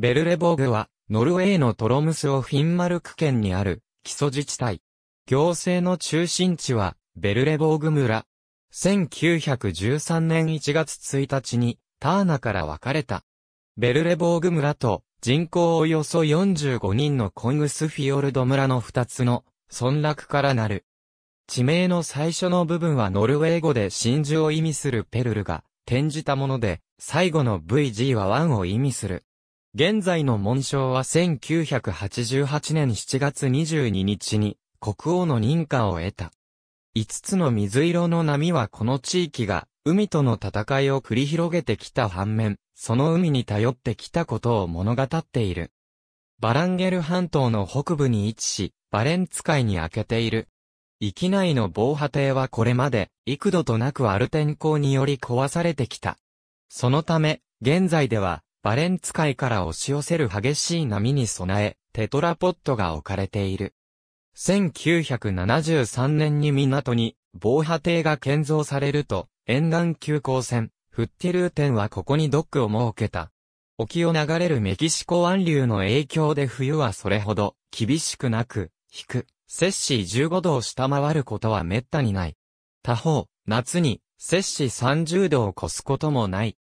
ベルレボーグは、ノルウェーのトロムスオフィンマルク県にある、基礎自治体。行政の中心地は、ベルレボーグ村。1913年1月1日に、ターナから分かれた。ベルレボーグ村と、人口およそ45人のコングスフィヨルド村の2つの、村落からなる。地名の最初の部分はノルウェー語で真珠を意味するペルルが、転じたもので、最後の VG は1を意味する。現在の紋章は1988年7月22日に国王の認可を得た。5つの水色の波はこの地域が海との戦いを繰り広げてきた反面、その海に頼ってきたことを物語っている。バランゲル半島の北部に位置し、バレンツ海に開けている。域内の防波堤はこれまで幾度となくある天候により壊されてきた。そのため、現在ではバレンツ海から押し寄せる激しい波に備え、テトラポットが置かれている。1973年に港に防波堤が建造されると、沿岸急行船、フッティルーテンはここにドックを設けた。沖を流れるメキシコ湾流の影響で冬はそれほど厳しくなく、低く、摂氏15度を下回ることは滅多にない。他方、夏に摂氏30度を超すこともない。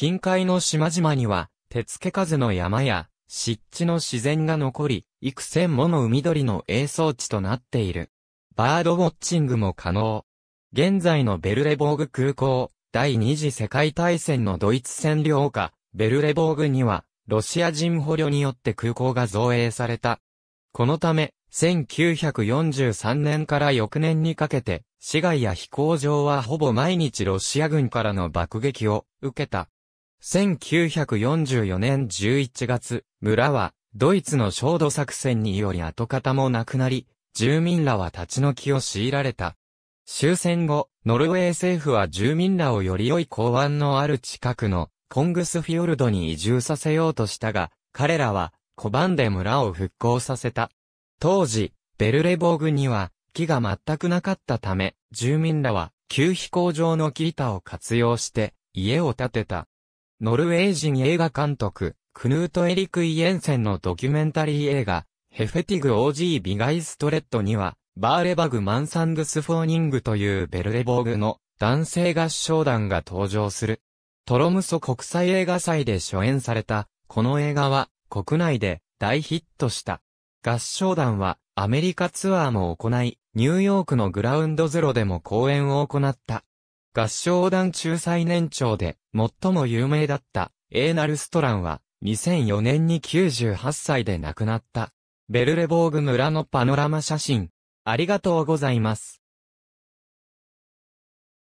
近海の島々には、手付け風の山や、湿地の自然が残り、幾千もの海鳥の映像地となっている。バードウォッチングも可能。現在のベルレボーグ空港、第二次世界大戦のドイツ占領下、ベルレボーグには、ロシア人捕虜によって空港が造営された。このため、1943年から翌年にかけて、市街や飛行場はほぼ毎日ロシア軍からの爆撃を受けた。1944年11月、村は、ドイツの焦土作戦により跡形もなくなり、住民らは立ち退きを強いられた。終戦後、ノルウェー政府は住民らをより良い港湾のある近くのコングスフィヨルドに移住させようとしたが、彼らは拒んで村を復興させた。当時、ベルレボーグには木が全くなかったため、住民らは旧飛行場の木板を活用して家を建てた。ノルウェー人映画監督、クヌート・エリク・イエンセンのドキュメンタリー映画、ヘフェティグ・オージー・ビガイストレットには、バーレバグ・マンサングス・フォーニングというベルレボーグの男性合唱団が登場する。トロムソ国際映画祭で初演された、この映画は国内で大ヒットした。合唱団はアメリカツアーも行い、ニューヨークのグラウンドゼロでも公演を行った。合唱団中最年長で、最も有名だった、エーナルストランは、2004年に98歳で亡くなった。ベルレボーグ村のパノラマ写真。ありがとうございます。